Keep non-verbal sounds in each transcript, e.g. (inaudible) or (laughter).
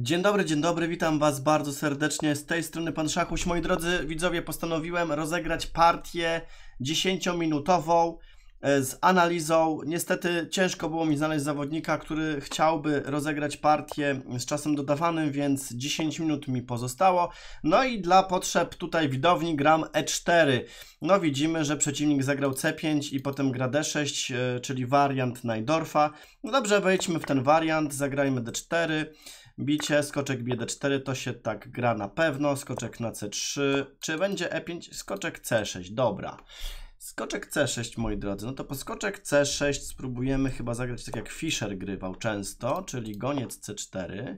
Dzień dobry, dzień dobry, witam Was bardzo serdecznie. Z tej strony Pan Szachuś. Moi drodzy widzowie, postanowiłem rozegrać partię 10-minutową e, z analizą. Niestety ciężko było mi znaleźć zawodnika, który chciałby rozegrać partię z czasem dodawanym, więc 10 minut mi pozostało. No i dla potrzeb tutaj widowni gram E4. No widzimy, że przeciwnik zagrał C5 i potem gra D6, e, czyli wariant Najdorfa. No dobrze, wejdźmy w ten wariant, zagrajmy D4 bicie, skoczek b 4 to się tak gra na pewno, skoczek na C3, czy będzie E5, skoczek C6, dobra. Skoczek C6, moi drodzy, no to po skoczek C6 spróbujemy chyba zagrać tak jak Fischer grywał często, czyli goniec C4.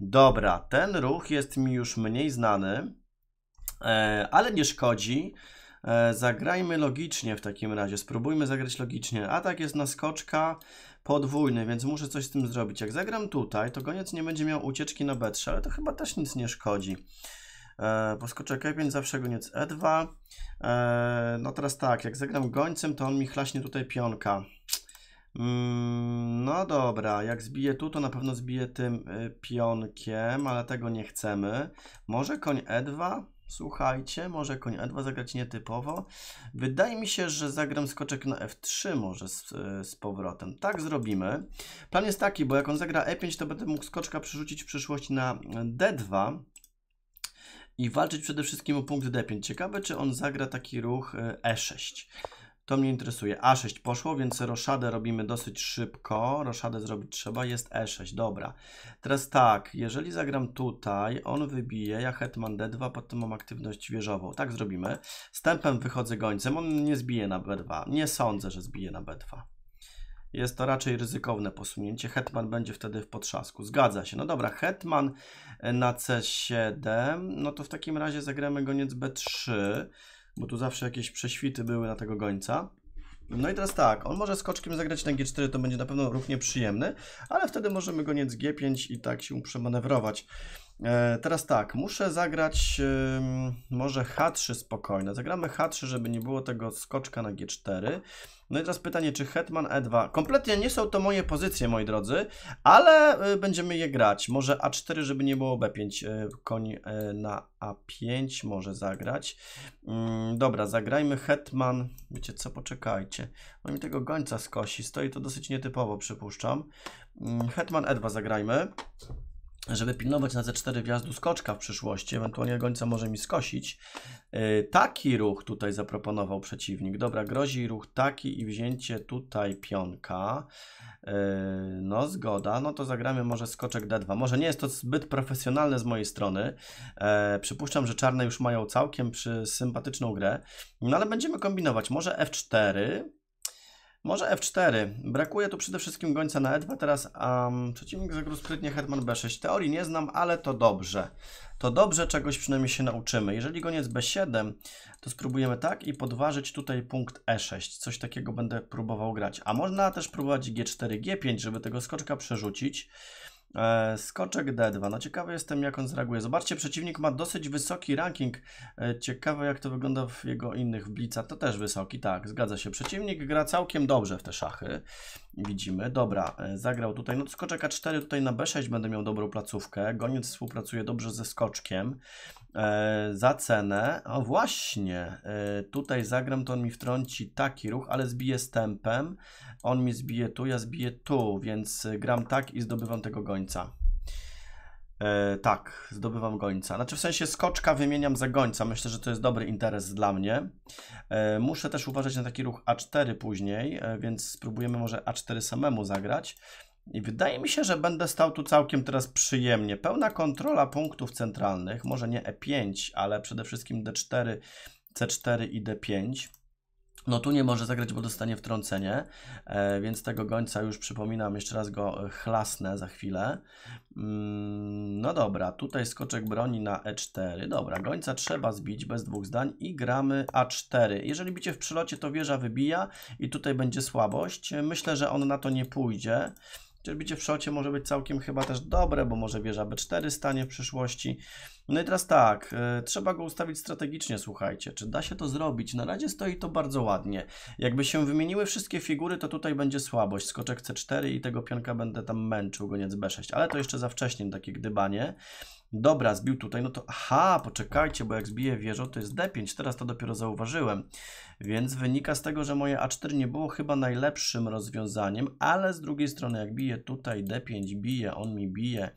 Dobra, ten ruch jest mi już mniej znany, e, ale nie szkodzi. E, zagrajmy logicznie w takim razie, spróbujmy zagrać logicznie. Atak jest na skoczka podwójny, więc muszę coś z tym zrobić. Jak zagram tutaj, to koniec nie będzie miał ucieczki na B3, ale to chyba też nic nie szkodzi. bo e, skoczek E5, zawsze goniec E2. E, no teraz tak, jak zagram gońcem, to on mi chlaśnie tutaj pionka. Mm, no dobra, jak zbiję tu, to na pewno zbiję tym y, pionkiem, ale tego nie chcemy. Może koń E2? Słuchajcie, może koń A2 zagrać nietypowo. Wydaje mi się, że zagram skoczek na F3 może z, z, powrotem. Tak zrobimy. Plan jest taki, bo jak on zagra E5, to będę mógł skoczka przerzucić w przyszłości na D2 i walczyć przede wszystkim o punkt D5. Ciekawe, czy on zagra taki ruch E6. To mnie interesuje. A6 poszło, więc roszadę robimy dosyć szybko. Roszadę zrobić trzeba, jest E6, dobra. Teraz tak, jeżeli zagram tutaj, on wybije, ja hetman D2, potem mam aktywność wieżową. Tak zrobimy. Stępem wychodzę gońcem, on nie zbije na B2. Nie sądzę, że zbije na B2. Jest to raczej ryzykowne posunięcie. Hetman będzie wtedy w potrzasku. Zgadza się. No dobra, Hetman na C7. No to w takim razie zagramy goniec B3 bo tu zawsze jakieś prześwity były na tego gońca. No i teraz tak, on może skoczkiem zagrać na G4, to będzie na pewno ruch przyjemny, ale wtedy możemy goniec G5 i tak się przemanewrować. E, teraz tak, muszę zagrać może H3 spokojne. Zagramy H3, żeby nie było tego skoczka na G4. No i teraz pytanie, czy Hetman E2. Kompletnie nie są to moje pozycje, moi drodzy, ale y, będziemy je grać. Może A4, żeby nie było B5. Y, koń y, na A5 może zagrać. Mm, dobra, zagrajmy Hetman. Wiecie co, poczekajcie. No mi tego gońca skosi. Stoi to dosyć nietypowo, przypuszczam. Mm, Hetman E2 zagrajmy żeby pilnować na Z4 wjazdu skoczka w przyszłości, ewentualnie gońca może mi skosić. Y, taki ruch tutaj zaproponował przeciwnik. Dobra, grozi ruch taki i wzięcie tutaj pionka. Y, no zgoda, no to zagramy może skoczek D2. Może nie jest to zbyt profesjonalne z mojej strony. E, przypuszczam, że czarne już mają całkiem sympatyczną grę. No ale będziemy kombinować. Może F4, może F4. Brakuje tu przede wszystkim gońca na E2. Teraz um, przeciwnik zagrózł sprytnie Hetman B6. Teorii nie znam, ale to dobrze. To dobrze, czegoś przynajmniej się nauczymy. Jeżeli goniec B7, to spróbujemy tak i podważyć tutaj punkt E6. Coś takiego będę próbował grać. A można też próbować G4, G5, żeby tego skoczka przerzucić. E, skoczek D2. No ciekawy jestem, jak on zareaguje. Zobaczcie, przeciwnik ma dosyć wysoki ranking. E, ciekawe, jak to wygląda w jego innych blicach. To też wysoki, tak, zgadza się. Przeciwnik gra całkiem dobrze w te szachy widzimy. Dobra, e, zagrał tutaj, no skoczek A4 tutaj na B6 będę miał dobrą placówkę. Goniec współpracuje dobrze ze skoczkiem. E, za cenę, o właśnie, e, tutaj zagram, to on mi wtrąci taki ruch, ale zbije z tempem. On mi zbije tu, ja zbiję tu, więc gram tak i zdobywam tego gońca. E, tak, zdobywam gońca. Znaczy w sensie skoczka wymieniam za gońca. Myślę, że to jest dobry interes dla mnie. E, muszę też uważać na taki ruch A4 później, e, więc spróbujemy może A4 samemu zagrać. I wydaje mi się, że będę stał tu całkiem teraz przyjemnie. Pełna kontrola punktów centralnych, może nie E5, ale przede wszystkim D4, C4 i D5. No tu nie może zagrać, bo dostanie wtrącenie, e, więc tego gońca już przypominam, jeszcze raz go e, chlasnę za chwilę. Mm, no dobra, tutaj skoczek broni na e4. Dobra, gońca trzeba zbić bez dwóch zdań i gramy a4. Jeżeli bicie w przylocie, to wieża wybija i tutaj będzie słabość. Myślę, że on na to nie pójdzie. Chociaż bicie w szocie może być całkiem chyba też dobre, bo może wieża B4 stanie w przyszłości. No i teraz tak, y, trzeba go ustawić strategicznie, słuchajcie. Czy da się to zrobić? Na razie stoi to bardzo ładnie. Jakby się wymieniły wszystkie figury, to tutaj będzie słabość. Skoczek C4 i tego pionka będę tam męczył, goniec B6. Ale to jeszcze za wcześnie, takie gdybanie. Dobra, zbił tutaj, no to aha, poczekajcie, bo jak zbiję wieżę, to jest D5, teraz to dopiero zauważyłem. Więc wynika z tego, że moje A4 nie było chyba najlepszym rozwiązaniem, ale z drugiej strony jak biję tutaj D5, bije, on mi bije,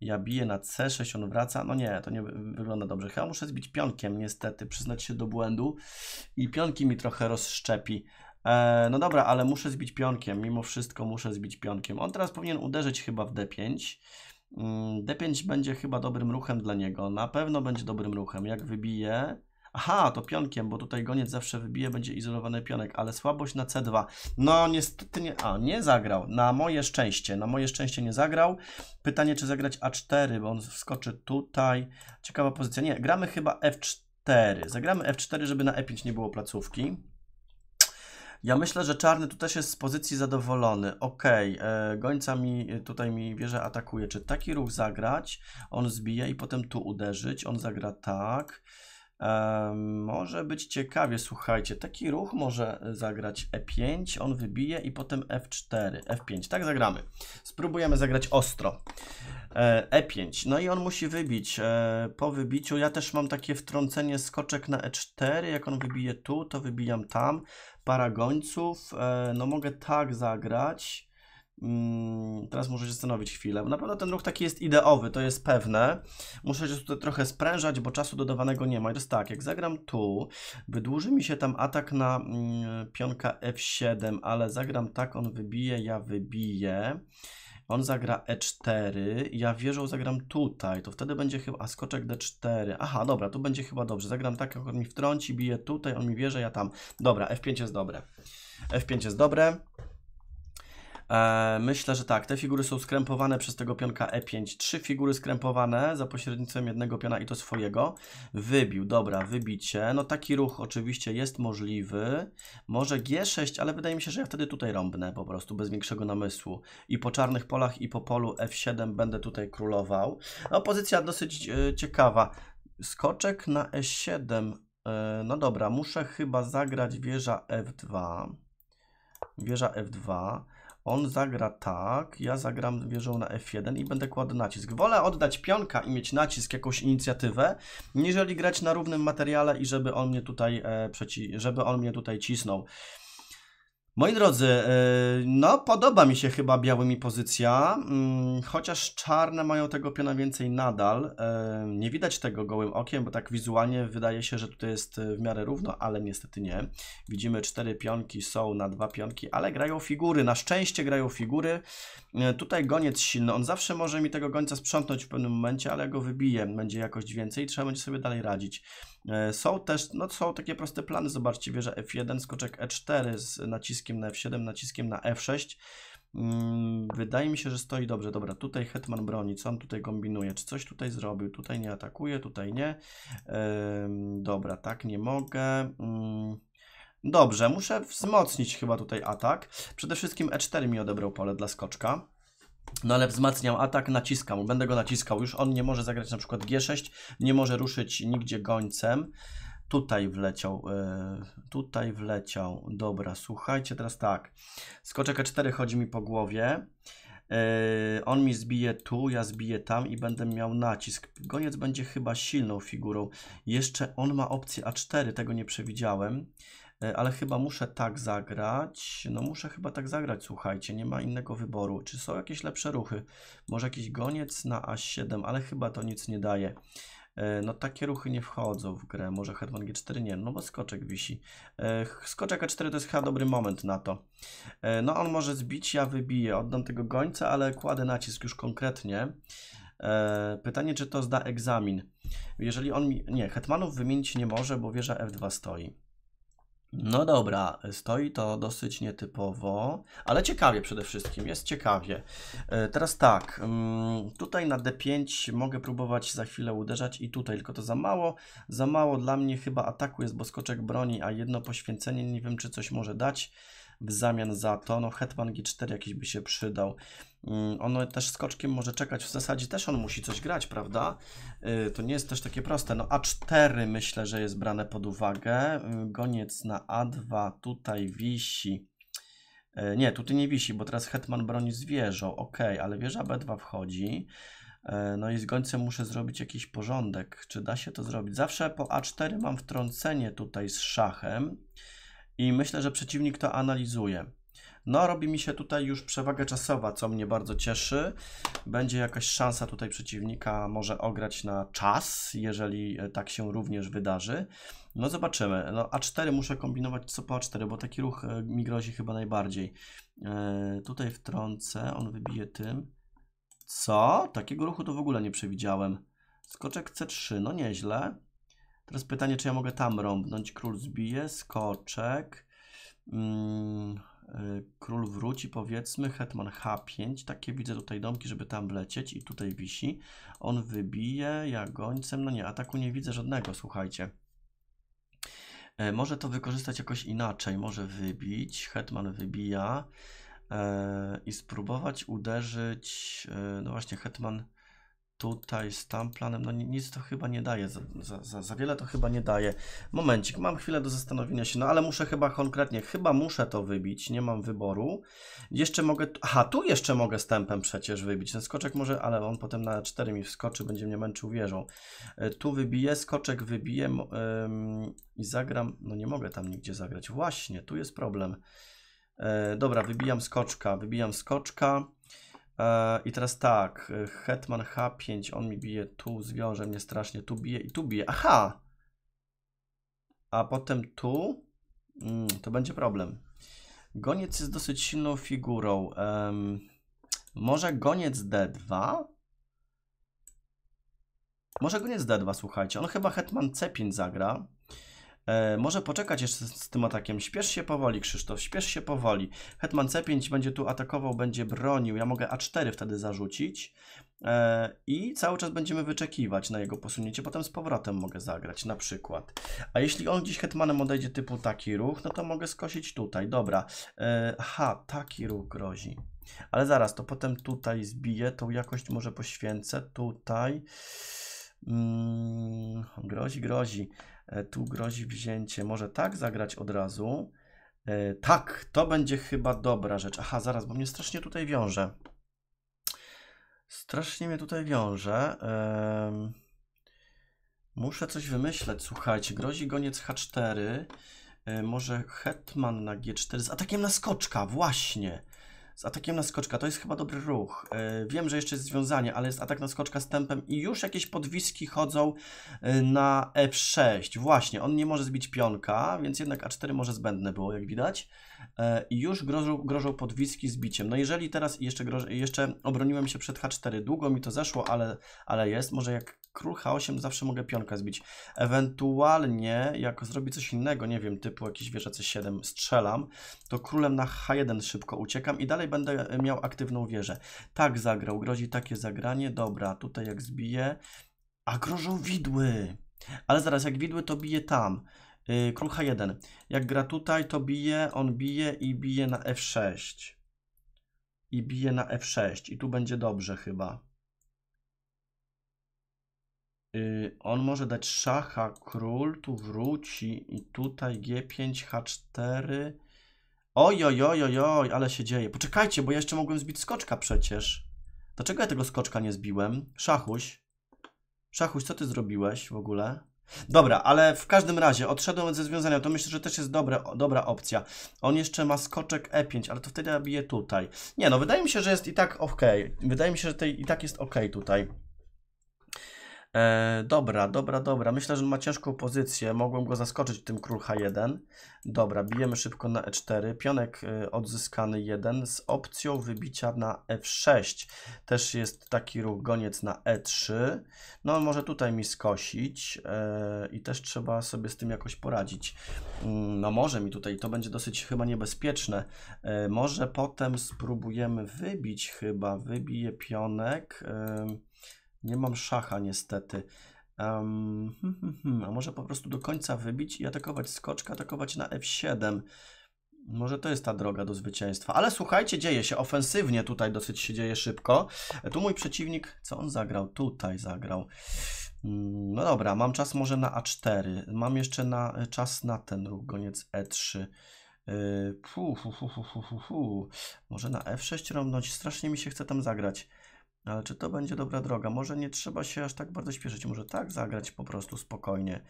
ja biję na C6, on wraca, no nie, to nie wygląda dobrze. Chyba muszę zbić pionkiem niestety, przyznać się do błędu i pionki mi trochę rozszczepi. Eee, no dobra, ale muszę zbić pionkiem, mimo wszystko muszę zbić pionkiem. On teraz powinien uderzyć chyba w D5. Mm, D5 będzie chyba dobrym ruchem dla niego. Na pewno będzie dobrym ruchem. Jak wybije... Aha, to pionkiem, bo tutaj goniec zawsze wybije, będzie izolowany pionek, ale słabość na C2. No niestety nie, a nie zagrał, na moje szczęście, na moje szczęście nie zagrał. Pytanie, czy zagrać A4, bo on wskoczy tutaj. Ciekawa pozycja, nie, gramy chyba F4. Zagramy F4, żeby na E5 nie było placówki. Ja myślę, że czarny tu też jest z pozycji zadowolony. Okej, okay, e, gońca mi e, tutaj mi atakuje. Czy taki ruch zagrać? On zbije i potem tu uderzyć. On zagra tak. E, może być ciekawie, słuchajcie. Taki ruch może e, zagrać E5, on wybije i potem F4, F5. Tak zagramy. Spróbujemy zagrać ostro. E5. E no i on musi wybić. E, po wybiciu ja też mam takie wtrącenie skoczek na E4. Jak on wybije tu, to wybijam tam. Para gońców. E, no mogę tak zagrać. Mm, teraz muszę się zastanowić chwilę. Na pewno ten ruch taki jest ideowy, to jest pewne. Muszę się tutaj trochę sprężać, bo czasu dodawanego nie ma. I to jest tak, jak zagram tu, wydłuży mi się tam atak na mm, pionka F7, ale zagram tak, on wybije, ja wybiję. On zagra e4, ja że zagram tutaj, to wtedy będzie chyba, a skoczek d4, aha, dobra, tu będzie chyba dobrze, zagram tak, jak on mi wtrąci, bije tutaj, on mi wierzy, ja tam. Dobra, f5 jest dobre. f5 jest dobre. E, myślę, że tak, te figury są skrępowane przez tego pionka E5. Trzy figury skrępowane za pośrednictwem jednego piona i to swojego. Wybił, dobra, wybicie. No taki ruch oczywiście jest możliwy. Może G6, ale wydaje mi się, że ja wtedy tutaj rąbnę po prostu, bez większego namysłu. I po czarnych polach i po polu F7 będę tutaj królował. No pozycja dosyć e, ciekawa. Skoczek na E7. E, no dobra, muszę chyba zagrać wieża F2. Wieża F2. On zagra tak, ja zagram wieżą na F1 i będę kładł nacisk. Wolę oddać pionka i mieć nacisk, jakąś inicjatywę, niżeli grać na równym materiale i żeby on mnie tutaj, e, żeby on mnie tutaj cisnął. Moi drodzy, e, no podoba mi się chyba mi pozycja, mm, chociaż czarne mają tego piona więcej nadal. E, nie widać tego gołym okiem, bo tak wizualnie wydaje się, że tutaj jest e, w miarę równo, ale niestety nie. Widzimy cztery pionki są na dwa pionki, ale grają figury, na szczęście grają figury. Tutaj goniec silny, on zawsze może mi tego gońca sprzątnąć w pewnym momencie, ale go wybije, będzie jakoś więcej i trzeba będzie sobie dalej radzić. E, są też, no są takie proste plany, zobaczcie, wieża F1, skoczek E4 z naciskiem na F7, naciskiem na F6. Mm, wydaje mi się, że stoi dobrze. Dobra, tutaj Hetman broni, co on tutaj kombinuje? Czy coś tutaj zrobił? Tutaj nie atakuje, tutaj nie. Dobra, tak nie mogę. Mm, dobrze, muszę wzmocnić chyba tutaj atak. Przede wszystkim E4 mi odebrał pole dla skoczka. No ale wzmacniam atak, naciskam, będę go naciskał. Już on nie może zagrać na przykład G6, nie może ruszyć nigdzie gońcem. Tutaj wleciał, yy, tutaj wleciał. Dobra, słuchajcie teraz tak. Skoczek E4 chodzi mi po głowie. Yy, on mi zbije tu, ja zbiję tam i będę miał nacisk. Goniec będzie chyba silną figurą. Jeszcze on ma opcję A4, tego nie przewidziałem. E, ale chyba muszę tak zagrać. No muszę chyba tak zagrać, słuchajcie, nie ma innego wyboru. Czy są jakieś lepsze ruchy? Może jakiś goniec na A7, ale chyba to nic nie daje. E, no takie ruchy nie wchodzą w grę. Może hetman G4 nie, no bo skoczek wisi. E, skoczek A4 to jest chyba dobry moment na to. No on może zbić, ja wybiję. Oddam tego gońca, ale kładę nacisk już konkretnie. Pytanie, czy to zda egzamin. Jeżeli on mi... Nie, hetmanów wymienić nie może, bo wieża F2 stoi. No dobra, stoi to dosyć nietypowo, ale ciekawie przede wszystkim, jest ciekawie. E, teraz tak, mm, tutaj na D5 mogę próbować za chwilę uderzać i tutaj, tylko to za mało. Za mało dla mnie chyba ataku jest, bo skoczek broni, a jedno poświęcenie, nie wiem czy coś może dać w zamian za to. No hetman G4 jakiś by się przydał. Mm, ono też skoczkiem może czekać, w zasadzie też on musi coś grać, prawda? Y, to nie jest też takie proste. No A4 myślę, że jest brane pod uwagę. Y, goniec na A2 tutaj wisi. Y, nie, tutaj nie wisi, bo teraz Hetman broni z wieżą. Ok, ale wieża B2 wchodzi. No i z gońcem muszę zrobić jakiś porządek. Czy da się to zrobić? Zawsze po A4 mam wtrącenie tutaj z szachem i myślę, że przeciwnik to analizuje. No, robi mi się tutaj już przewaga czasowa, co mnie bardzo cieszy. Będzie jakaś szansa tutaj przeciwnika może ograć na czas, jeżeli e, tak się również wydarzy. No zobaczymy. No, A4 muszę kombinować co po A4, bo taki ruch e, mi grozi chyba najbardziej. Yy, tutaj wtrącę, on wybije tym. Co? Takiego ruchu to w ogóle nie przewidziałem. Skoczek C3, no nieźle. Teraz pytanie, czy ja mogę tam rąbnąć. Król zbije, skoczek. Mm, Y, król wróci, powiedzmy, hetman h5, takie widzę tutaj domki, żeby tam wlecieć i tutaj wisi. On wybije jagońcem, no nie, ataku nie widzę żadnego, słuchajcie. E, może to wykorzystać jakoś inaczej, może wybić, hetman wybija e, i spróbować uderzyć, e, no właśnie, hetman tutaj z tam planem, no nic to chyba nie daje, za, za, za, wiele to chyba nie daje. Momencik, mam chwilę do zastanowienia się, no ale muszę chyba konkretnie, chyba muszę to wybić, nie mam wyboru. Jeszcze mogę, aha, tu jeszcze mogę stępem przecież wybić, ten skoczek może, ale on potem na 4 mi wskoczy, będzie mnie męczył wieżą. E, tu wybiję, skoczek wybiję ym, i zagram, no nie mogę tam nigdzie zagrać, właśnie, tu jest problem. Yy, dobra, wybijam skoczka, wybijam skoczka. E, I teraz tak, e, Hetman H5, on mi bije tu, zwiąże mnie strasznie, tu bije i tu bije. Aha! A potem tu, mm, to będzie problem. Goniec jest dosyć silną figurą. Um, może goniec D2? Może goniec D2, słuchajcie. On chyba Hetman C5 zagra. E, może poczekać jeszcze z, tym atakiem. Śpiesz się powoli, Krzysztof, śpiesz się powoli. Hetman C5 będzie tu atakował, będzie bronił. Ja mogę A4 wtedy zarzucić e, i cały czas będziemy wyczekiwać na jego posunięcie. Potem z powrotem mogę zagrać, na przykład. A jeśli on gdzieś hetmanem odejdzie typu taki ruch, no to mogę skosić tutaj. Dobra. E, taki ruch grozi. Ale zaraz, to potem tutaj zbiję, tą jakość może poświęcę, tutaj... Mm, grozi, grozi. E, tu grozi wzięcie. Może tak zagrać od razu. E, tak, to będzie chyba dobra rzecz. Aha, zaraz, bo mnie strasznie tutaj wiąże. Strasznie mnie tutaj wiąże. Muszę coś wymyśleć, słuchajcie. Grozi goniec H4. E, może hetman na G4 z atakiem na skoczka, właśnie. Z atakiem na skoczka, to jest chyba dobry ruch. E, wiem, że jeszcze jest związanie, ale jest atak na skoczka z tempem i już jakieś podwiski chodzą e, na F6. E Właśnie, on nie może zbić pionka, więc jednak A4 może zbędne było, jak widać i e, już grożą, grożą podwiski z biciem. No jeżeli teraz jeszcze, jeszcze obroniłem się przed H4, długo mi to zeszło, ale, ale jest, może jak król H8 zawsze mogę pionka zbić. Ewentualnie jak zrobi coś innego, nie wiem, typu jakiś wieża C7 strzelam, to królem na H1 szybko uciekam i dalej będę miał aktywną wieżę. Tak zagrał, grozi takie zagranie, dobra, tutaj jak zbiję, a grożą widły. Ale zaraz, jak widły, to bije tam. Y, król H1. Jak gra tutaj, to bije, on bije i bije na F6. I bije na F6. I tu będzie dobrze chyba. Y, on może dać szacha, król, tu wróci i tutaj G5, H4. Oj, oj, oj, oj, oj, ale się dzieje. Poczekajcie, bo ja jeszcze mogłem zbić skoczka przecież. Dlaczego ja tego skoczka nie zbiłem? Szachuś. Szachuś, co ty zrobiłeś w ogóle? Dobra, ale w każdym razie odszedłem ze związania, to myślę, że też jest dobre, dobra opcja. On jeszcze ma skoczek E5, ale to wtedy ja biję tutaj. Nie no, wydaje mi się, że jest i tak ok. Wydaje mi się, że tej, i tak jest ok tutaj. E, dobra, dobra, dobra. Myślę, że on ma ciężką pozycję. Mogłem go zaskoczyć tym król H1. Dobra, bijemy szybko na E4. Pionek e, odzyskany 1 z opcją wybicia na F6. Też jest taki ruch goniec na E3. No może tutaj mi skosić e, i też trzeba sobie z tym jakoś poradzić. Mm, no może mi tutaj, to będzie dosyć chyba niebezpieczne. E, może potem spróbujemy wybić chyba. Wybije pionek. E, nie mam szacha niestety. Um, a może po prostu do końca wybić i atakować skoczka, atakować na F7. Może to jest ta droga do zwycięstwa. Ale słuchajcie, dzieje się ofensywnie tutaj, dosyć się dzieje szybko. Tu mój przeciwnik, co on zagrał? Tutaj zagrał. Mm, no dobra, mam czas może na A4. Mam jeszcze na, e, czas na ten ruch, goniec E3. Puh, e, puh, puh, puh, puh, puh. Może na F6 rąbnąć? Strasznie mi się chce tam zagrać. Ale czy to będzie dobra droga? Może nie trzeba się aż tak bardzo śpieszyć, może tak zagrać po prostu spokojnie.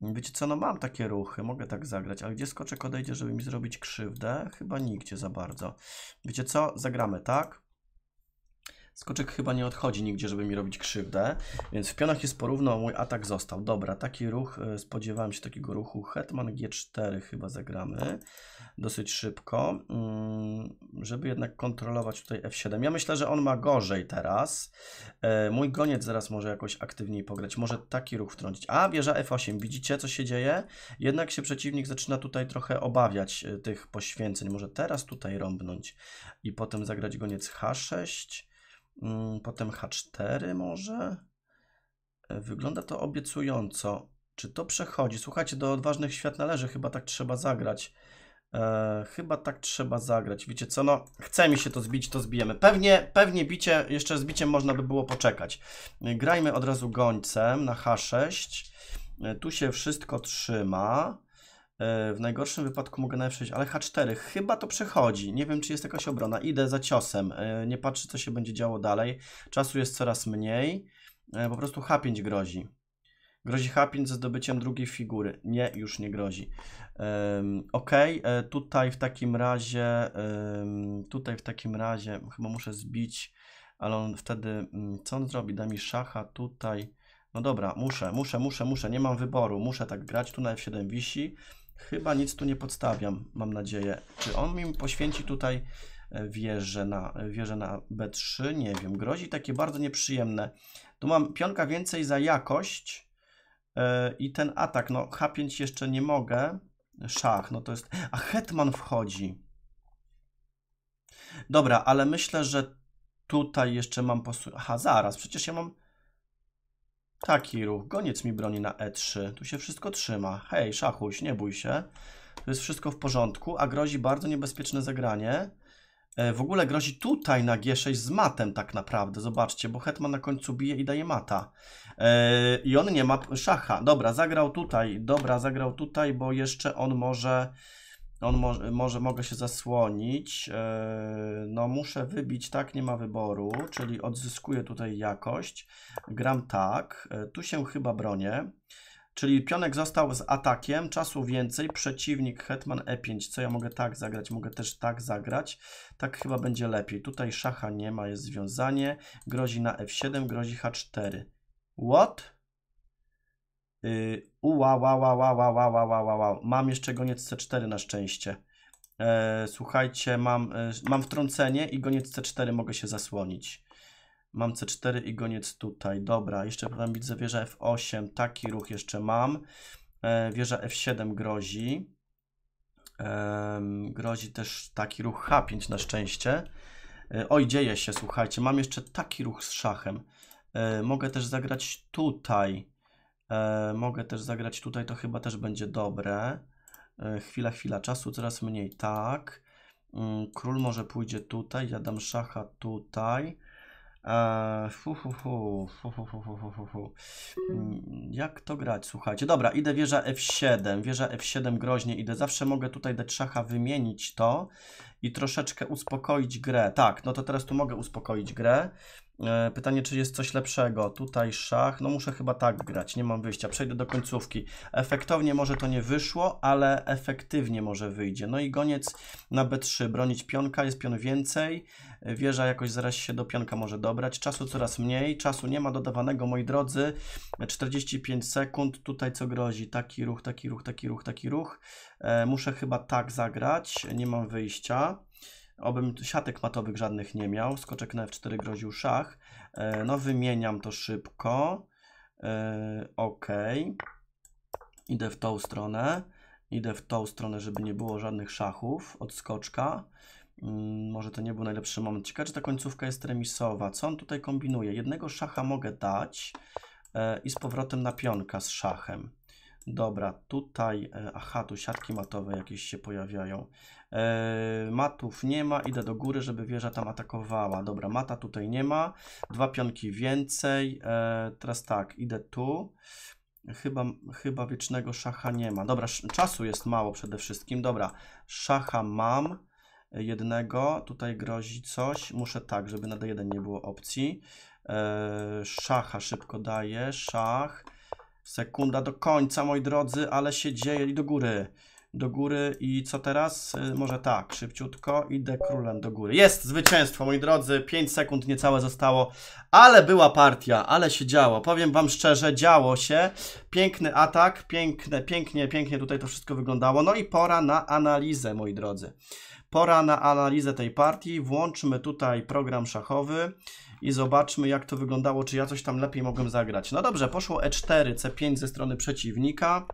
Wiecie co, no mam takie ruchy, mogę tak zagrać, ale gdzie skoczek odejdzie, żeby mi zrobić krzywdę? Chyba nigdzie za bardzo. Wiecie co, zagramy tak, Skoczek chyba nie odchodzi nigdzie, żeby mi robić krzywdę, więc w pionach jest porówno, mój atak został. Dobra, taki ruch, e, spodziewałem się takiego ruchu. Hetman G4 chyba zagramy dosyć szybko, mm, żeby jednak kontrolować tutaj F7. Ja myślę, że on ma gorzej teraz. E, mój goniec zaraz może jakoś aktywniej pograć, może taki ruch wtrącić. A, wieża F8, widzicie co się dzieje? Jednak się przeciwnik zaczyna tutaj trochę obawiać e, tych poświęceń. Może teraz tutaj rąbnąć i potem zagrać goniec H6 Mm, potem H4 może. E, wygląda to obiecująco. Czy to przechodzi? Słuchajcie, do odważnych świat należy, chyba tak trzeba zagrać. E, chyba tak trzeba zagrać. Wiecie co, no chce mi się to zbić, to zbijemy. Pewnie, pewnie bicie, jeszcze z biciem można by było poczekać. E, grajmy od razu gońcem na H6. E, tu się wszystko trzyma. E, w najgorszym wypadku mogę na F6, ale H4 chyba to przechodzi. Nie wiem, czy jest jakaś obrona. Idę za ciosem. E, nie patrzę, co się będzie działo dalej. Czasu jest coraz mniej. E, po prostu H5 grozi. Grozi H5 ze zdobyciem drugiej figury. Nie, już nie grozi. ok, tutaj w takim razie, tutaj w takim razie, chyba muszę zbić, ale on wtedy, mm, co on zrobi? Da mi szacha tutaj. No dobra, muszę, muszę, muszę, muszę, nie mam wyboru, muszę tak grać. Tu na F7 wisi Chyba nic tu nie podstawiam, mam nadzieję. Czy on mi poświęci tutaj e, wieżę na, wieżę na B3? Nie wiem, grozi takie bardzo nieprzyjemne. Tu mam pionka więcej za jakość yy, i ten atak, no H5 jeszcze nie mogę. Szach, no to jest... A hetman wchodzi. Dobra, ale myślę, że tutaj jeszcze mam posu... Aha, zaraz, przecież ja mam... Taki ruch. Goniec mi broni na E3. Tu się wszystko trzyma. Hej, szachuś, nie bój się. tu jest wszystko w porządku, a grozi bardzo niebezpieczne zagranie. E, w ogóle grozi tutaj na G6 z matem tak naprawdę, zobaczcie, bo Hetman na końcu bije i daje mata. E, I on nie ma szacha. Dobra, zagrał tutaj, dobra, zagrał tutaj, bo jeszcze on może on może, może mogę się zasłonić. E, no muszę wybić, tak nie ma wyboru, czyli odzyskuję tutaj jakość. Gram tak, e, tu się chyba bronię. Czyli pionek został z atakiem, czasu więcej, przeciwnik hetman e5, co ja mogę tak zagrać, mogę też tak zagrać, tak chyba będzie lepiej. Tutaj szacha nie ma, jest związanie, grozi na f7, grozi h4. What? Ua, ua, Mam jeszcze goniec C4 na szczęście. E, słuchajcie, mam, e, mam wtrącenie i goniec C4 mogę się zasłonić. Mam C4 i goniec tutaj. Dobra, jeszcze potem widzę wieża F8. Taki ruch jeszcze mam. E, wieża F7 grozi. E, grozi też taki ruch H5 na szczęście. E, oj, dzieje się, słuchajcie. Mam jeszcze taki ruch z szachem. E, mogę też zagrać tutaj. E, mogę też zagrać tutaj, to chyba też będzie dobre. E, chwila, chwila czasu, coraz mniej, tak. Mm, król może pójdzie tutaj, ja dam szacha tutaj. Jak to grać? Słuchajcie, dobra, idę wieża F7, wieża F7 groźnie idę. Zawsze mogę tutaj dać szacha, wymienić to i troszeczkę uspokoić grę. Tak, no to teraz tu mogę uspokoić grę. E, pytanie, czy jest coś lepszego. Tutaj szach. No muszę chyba tak grać, nie mam wyjścia. Przejdę do końcówki. Efektownie może to nie wyszło, ale efektywnie może wyjdzie. No i goniec na B3. Bronić pionka, jest pion więcej. Wieża jakoś zaraz się do pionka może dobrać. Czasu coraz mniej. Czasu nie ma dodawanego, moi drodzy. 45 sekund. Tutaj co grozi? Taki ruch, taki ruch, taki ruch, taki ruch. E, muszę chyba tak zagrać. Nie mam wyjścia. Obym siatek matowych żadnych nie miał. Skoczek na f4 groził szach. E, no wymieniam to szybko. E, ok. Idę w tą stronę. Idę w tą stronę, żeby nie było żadnych szachów od skoczka. Mm, może to nie był najlepszy moment. Ciekawe, czy ta końcówka jest remisowa. Co on tutaj kombinuje? Jednego szacha mogę dać e, i z powrotem na pionka z szachem. Dobra, tutaj, e, aha, tu siatki matowe jakieś się pojawiają. E, matów nie ma, idę do góry, żeby wieża tam atakowała. Dobra, mata tutaj nie ma, dwa pionki więcej. E, teraz tak, idę tu. Chyba, chyba wiecznego szacha nie ma. Dobra, czasu jest mało przede wszystkim. Dobra, szacha mam e, jednego, tutaj grozi coś. Muszę tak, żeby na D1 nie było opcji. E, szacha szybko daję, szach Sekunda do końca, moi drodzy, ale się dzieje i do góry do góry i co teraz? Y, może tak, szybciutko, idę królem do góry. Jest zwycięstwo, moi drodzy, 5 sekund niecałe zostało, ale była partia, ale się działo. Powiem wam szczerze, działo się. Piękny atak, piękne, pięknie, pięknie tutaj to wszystko wyglądało. No i pora na analizę, moi drodzy. Pora na analizę tej partii. Włączmy tutaj program szachowy i zobaczmy jak to wyglądało, czy ja coś tam lepiej mogłem zagrać. No dobrze, poszło e4, c5 ze strony przeciwnika.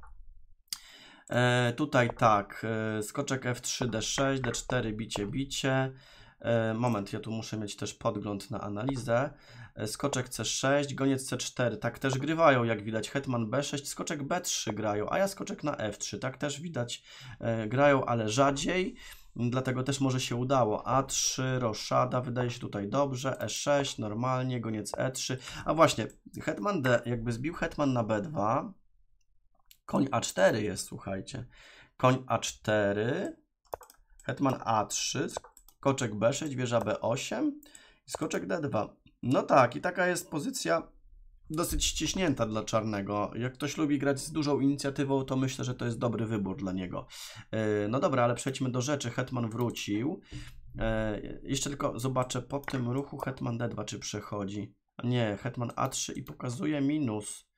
E, tutaj tak, e, skoczek F3, D6, D4, bicie, bicie. E, moment, ja tu muszę mieć też podgląd na analizę. E, skoczek C6, goniec C4, tak też grywają jak widać. Hetman B6, skoczek B3 grają, a ja skoczek na F3, tak też widać e, grają, ale rzadziej. Dlatego też może się udało. A3, roszada, wydaje się tutaj dobrze. E6, normalnie, goniec E3. A właśnie, hetman D, jakby zbił hetman na B2, Koń A4 jest, słuchajcie. Koń A4, hetman A3, skoczek B6, wieża B8 i skoczek D2. No tak, i taka jest pozycja dosyć ściśnięta dla czarnego. Jak ktoś lubi grać z dużą inicjatywą, to myślę, że to jest dobry wybór dla niego. E, no dobra, ale przejdźmy do rzeczy. Hetman wrócił. E, jeszcze tylko zobaczę po tym ruchu Hetman D2, czy przechodzi. Nie, Hetman A3 i pokazuje minus.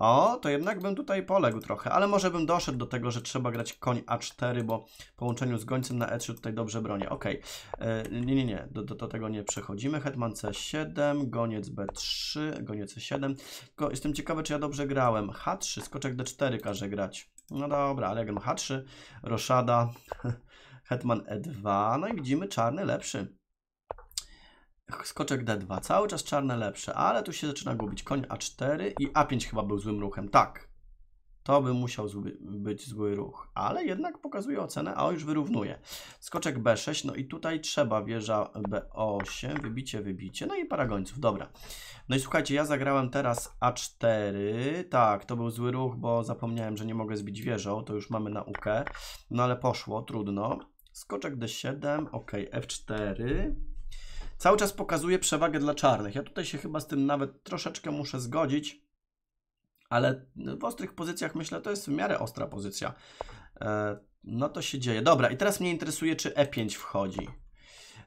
O, to jednak bym tutaj poległ trochę, ale może bym doszedł do tego, że trzeba grać koń A4, bo w połączeniu z gońcem na E3 tutaj dobrze bronię. Ok, e, nie, nie, nie, do, do, do, tego nie przechodzimy. Hetman C7, goniec B3, goniec C7. Tylko jestem ciekawy, czy ja dobrze grałem. H3, skoczek D4 każe grać. No dobra, ale jak no H3, roszada, (laughs) hetman E2, no i widzimy czarny lepszy skoczek D2, cały czas czarne lepsze, ale tu się zaczyna gubić. Koń A4 i A5 chyba był złym ruchem, tak. To by musiał zły, być zły ruch, ale jednak pokazuje ocenę, a on już wyrównuje. Skoczek B6, no i tutaj trzeba wieża B8, wybicie, wybicie, no i paragońców, dobra. No i słuchajcie, ja zagrałem teraz A4, tak, to był zły ruch, bo zapomniałem, że nie mogę zbić wieżą, to już mamy naukę, no ale poszło, trudno. Skoczek D7, ok, F4, cały czas pokazuje przewagę dla czarnych. Ja tutaj się chyba z tym nawet troszeczkę muszę zgodzić, ale w ostrych pozycjach myślę, to jest w miarę ostra pozycja. E, no to się dzieje. Dobra, i teraz mnie interesuje, czy E5 wchodzi.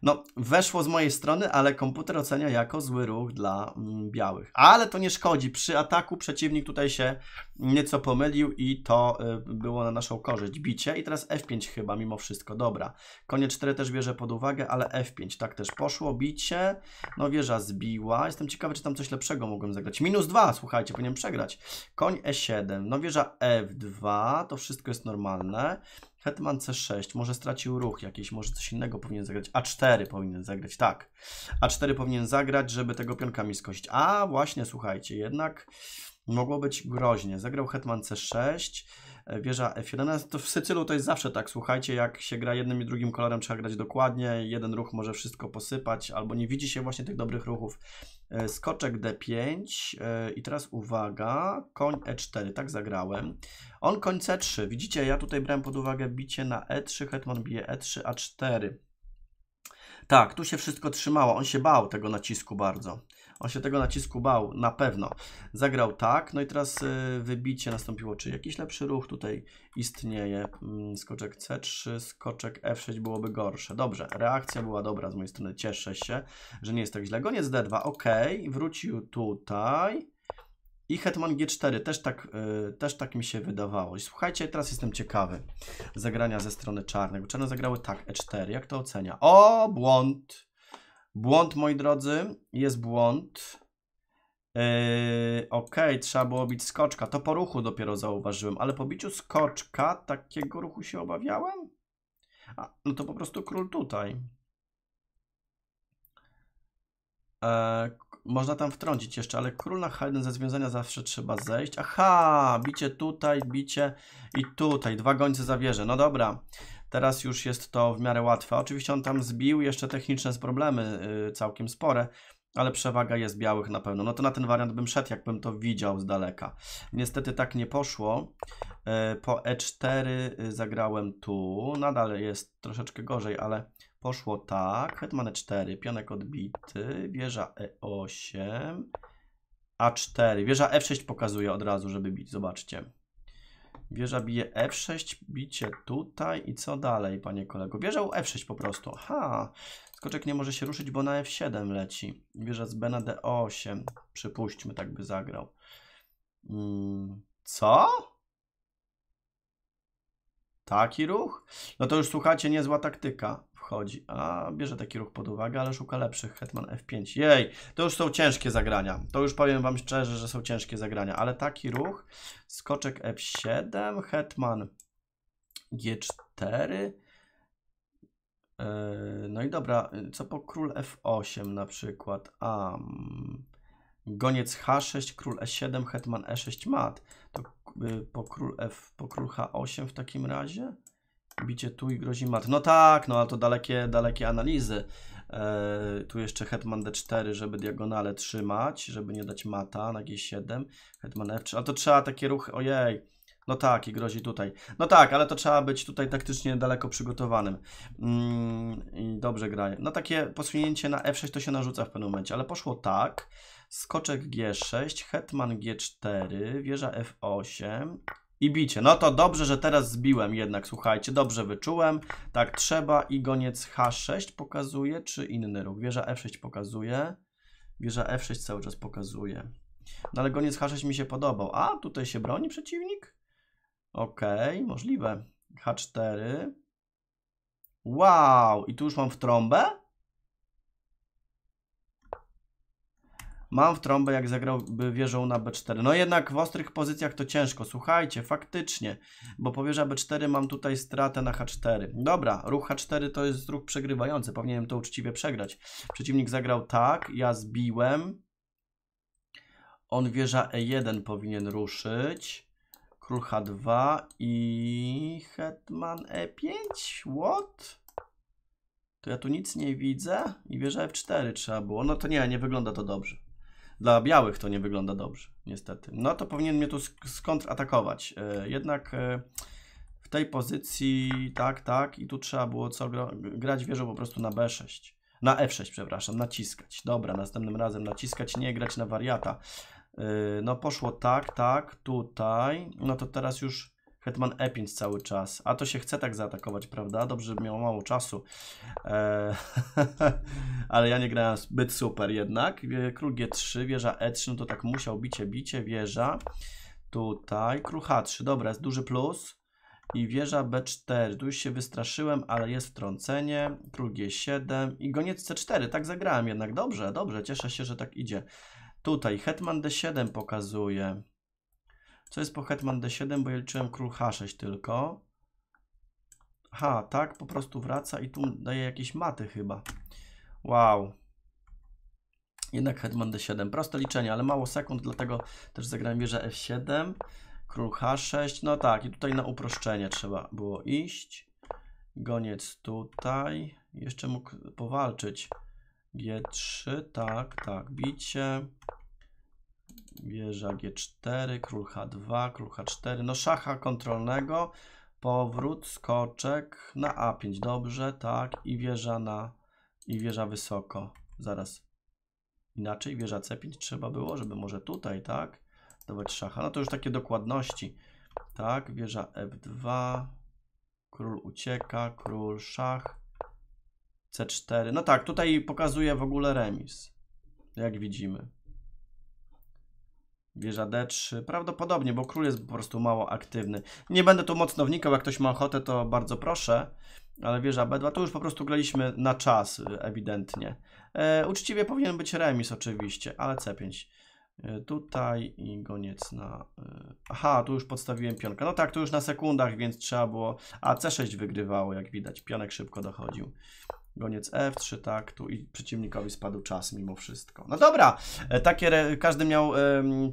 No, weszło z mojej strony, ale komputer ocenia jako zły ruch dla mm, białych. Ale to nie szkodzi. Przy ataku przeciwnik tutaj się nieco pomylił i to y, było na naszą korzyść. Bicie i teraz F5 chyba mimo wszystko. Dobra. Konie 4 też bierze pod uwagę, ale F5. Tak też poszło. Bicie. No wieża zbiła. Jestem ciekawy, czy tam coś lepszego mogłem zagrać. Minus 2, słuchajcie, powinien przegrać. Koń E7. No wieża F2. To wszystko jest normalne. Hetman C6, może stracił ruch jakiś, może coś innego powinien zagrać. A4 powinien zagrać, tak. A4 powinien zagrać, żeby tego pionkami skosić. A właśnie, słuchajcie, jednak mogło być groźnie. Zagrał Hetman C6, e, wieża F11. To w Sycylu to jest zawsze tak, słuchajcie, jak się gra jednym i drugim kolorem, trzeba grać dokładnie. Jeden ruch może wszystko posypać, albo nie widzi się właśnie tych dobrych ruchów. E, skoczek d5 e, i teraz uwaga, koń e4, tak zagrałem. On koń c3, widzicie, ja tutaj brałem pod uwagę bicie na e3, hetman bije e3, a4. Tak, tu się wszystko trzymało, on się bał tego nacisku bardzo. On się tego nacisku bał, na pewno. Zagrał tak, no i teraz y, wybicie nastąpiło. Czy jakiś lepszy ruch tutaj istnieje? Mm, skoczek C3, skoczek F6 byłoby gorsze. Dobrze, reakcja była dobra z mojej strony, cieszę się, że nie jest tak źle. Goniec D2, ok, wrócił tutaj. I Hetman G4, też tak, yy, też tak mi się wydawało. słuchajcie, teraz jestem ciekawy zagrania ze strony czarnej, bo czarne zagrały tak, E4, jak to ocenia? O, błąd! Błąd, moi drodzy, jest błąd. Yy, e, ok, trzeba było bić skoczka. To po ruchu dopiero zauważyłem, ale po biciu skoczka takiego ruchu się obawiałem? A, no to po prostu król tutaj. E, można tam wtrącić jeszcze, ale król na H1 ze związania zawsze trzeba zejść. Aha, bicie tutaj, bicie i tutaj. Dwa gońce zawierze. No dobra. Teraz już jest to w miarę łatwe. Oczywiście on tam zbił, jeszcze techniczne problemy y, całkiem spore, ale przewaga jest białych na pewno. No to na ten wariant bym szedł, jakbym to widział z daleka. Niestety tak nie poszło. Y, po E4 y, zagrałem tu, nadal jest troszeczkę gorzej, ale poszło tak. Hetman E4, pionek odbity, wieża E8, A4. Wieża F6 e pokazuje od razu, żeby bić, zobaczcie. Wieża bije F6, bicie tutaj i co dalej, panie kolego? Wieża u F6 po prostu. Ha! skoczek nie może się ruszyć, bo na F7 leci. Wieża z B na D8, przypuśćmy, tak by zagrał. Mm, co? Taki ruch? No to już słuchajcie, niezła taktyka wchodzi. A bierze taki ruch pod uwagę, ale szuka lepszych. Hetman F5. Jej, to już są ciężkie zagrania. To już powiem Wam szczerze, że są ciężkie zagrania. Ale taki ruch, skoczek F7, Hetman G4. E, no i dobra, co po król F8 na przykład? A, goniec H6, król E7, hetman E6 mat. To Y, po król F, po król H8 w takim razie. Bicie tu i grozi mat. No tak, no a to dalekie, dalekie analizy. E, tu jeszcze hetman d4, żeby diagonale trzymać, żeby nie dać mata na g7. Hetman f3, a to trzeba takie ruchy, ojej. No tak, i grozi tutaj. No tak, ale to trzeba być tutaj taktycznie daleko przygotowanym. Mm, dobrze graje. No takie posunięcie na f6 to się narzuca w pewnym momencie, ale poszło tak skoczek G6, hetman G4, wieża F8 i bicie. No to dobrze, że teraz zbiłem jednak, słuchajcie, dobrze wyczułem. Tak trzeba i goniec H6 pokazuje, czy inny ruch? Wieża F6 pokazuje, wieża F6 cały czas pokazuje. No ale goniec H6 mi się podobał. A, tutaj się broni przeciwnik? Okej, okay, możliwe. H4. Wow, i tu już mam w trąbę? Mam w trąbę, jak zagrałby wieżą na B4. No jednak w ostrych pozycjach to ciężko. Słuchajcie, faktycznie, bo powieża B4 mam tutaj stratę na H4. Dobra, ruch H4 to jest ruch przegrywający. Powinienem to uczciwie przegrać. Przeciwnik zagrał tak, ja zbiłem. On wieża E1 powinien ruszyć. Król H2 i hetman E5? What? to ja tu nic nie widzę i wieża F4 trzeba było. No to nie, nie wygląda to dobrze. Dla białych to nie wygląda dobrze, niestety. No to powinien mnie tu skontratakować. E, jednak e, w tej pozycji tak, tak i tu trzeba było co grać wieżą po prostu na B6. Na F6, przepraszam, naciskać. Dobra, następnym razem naciskać, nie grać na wariata. E, no poszło tak, tak, tutaj. No to teraz już Hetman E5 cały czas. A to się chce tak zaatakować, prawda? Dobrze, miał mało czasu. Eee, (laughs) ale ja nie grałem zbyt super jednak. Król G3, wieża E3, no to tak musiał bicie, bicie, wieża. Tutaj król H3, dobra, jest duży plus. I wieża B4, tu już się wystraszyłem, ale jest wtrącenie. Król G7 i goniec C4, tak zagrałem jednak. Dobrze, dobrze, cieszę się, że tak idzie. Tutaj hetman D7 pokazuje. Co jest po hetman d7, bo ja liczyłem król h6 tylko. Ha, tak, po prostu wraca i tu daje jakieś maty chyba. Wow. Jednak hetman d7. Proste liczenie, ale mało sekund, dlatego też zagrałem wieżę f7. Król h6. No tak, i tutaj na uproszczenie trzeba było iść. Goniec tutaj. Jeszcze mógł powalczyć. G3, tak, tak, bicie. Wieża G4, król H2, król H4. No szacha kontrolnego, powrót, skoczek na A5. Dobrze, tak. I wieża na, i wieża wysoko. Zaraz. Inaczej wieża C5 trzeba było, żeby może tutaj, tak? Dawać szacha. No to już takie dokładności. Tak, wieża F2. Król ucieka, król szach. C4. No tak, tutaj pokazuje w ogóle remis. Jak widzimy. Wieża D3. Prawdopodobnie, bo król jest po prostu mało aktywny. Nie będę tu mocno wnikał, jak ktoś ma ochotę, to bardzo proszę. Ale wieża B2, Tu już po prostu graliśmy na czas, y, ewidentnie. E, uczciwie powinien być remis oczywiście, ale C5. E, tutaj i goniec na... E, aha, tu już podstawiłem pionka. No tak, tu już na sekundach, więc trzeba było... A C6 wygrywało, jak widać. Pionek szybko dochodził. Goniec F3, tak, tu i przeciwnikowi spadł czas mimo wszystko. No dobra, e, takie, każdy miał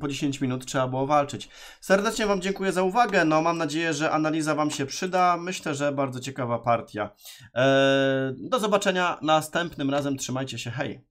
po 10 minut, trzeba było walczyć. Serdecznie Wam dziękuję za uwagę, no mam nadzieję, że analiza Wam się przyda. Myślę, że bardzo ciekawa partia. E, do zobaczenia następnym razem, trzymajcie się, hej!